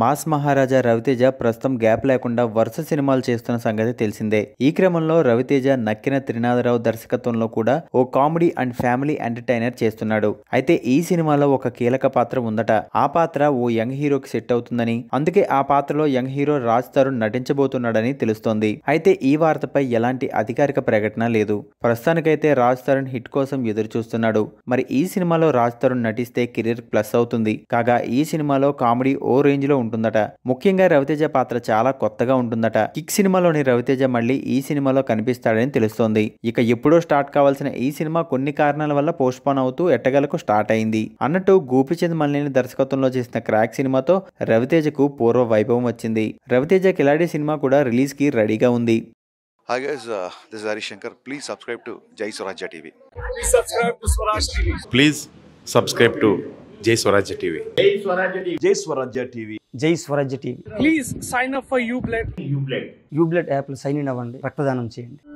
Mass మహారాజా రవితేజ ప్రస్తుతం gap లేకుండా వరుస సినిమాలు చేస్తున్న సంగతి తెలిసిందే ఈ క్రమంలో రవితేజ నక్కిన త్రినాథరావు దర్శకత్వంలో కూడా ఓ కామెడీ అండ్ ఫ్యామిలీ ఎంటర్టైనర్ చేస్తున్నాడు అయితే ఈ సినిమాలో ఒక కీలక పాత్ర ఉందట ఆ పాత్ర ఓ యంగ్ హీరోకి సెట్ అవుతుందని అందుకే ఆ పాత్రలో యంగ్ హీరో రాజ్ తరుణ్ నటించబోతున్నాడని తెలుస్తోంది అయితే ఈ వార్తపై ఎలాంటి అధికారిక ప్రకటన లేదు ప్రస్తుతానికైతే రాజ్ తరుణ్ హిట్ కోసం ఎదురు చూస్తున్నాడు మరి ఈ సినిమాలో రాజ్ తరుణ్ నటిస్తే కెరీర్ ప్లస్ అవుతుంది కాగా ఈ సినిమాలో కామెడీ ఓ రేంజ్ లో ఉంటుందట ముఖ్యంగా రవితేజ పాత్ర చాలా కొత్తగా ఉంటుందట కిక్ సినిమాలోని రవితేజ మళ్ళీ ఈ సినిమాలో కనిపిస్తాడని తెలుస్తోంది ఇక ఎప్పుడో స్టార్ట్ కావాల్సిన ఈ సినిమా కొన్ని కారణాల వల్ల పోన్ అవుతూ ఎట్టగలకు స్టార్ట్ అయింది అన్నట్టు గోపిచంద్ మల్లిని దర్శకత్వంలో చేసిన క్రాక్ సినిమాతో రవితేజకు పూర్వ వైభవం వచ్చింది రవితేజ కిలాడి సినిమా కూడా రిలీజ్ కి రెడీగా ఉంది Hi guys, uh, this is Shankar. Please subscribe to Jai Swaraj TV. Please subscribe to Swaraj TV. Please subscribe to జై స్వరాజ్య టీవీ జై స్వరాజ్య టీవీ జై స్వరాజ్య టీవీ జై Swarajya TV please sign up for you blood you blood you blood app sign in అవ్వండి రక్తదానం చేయండి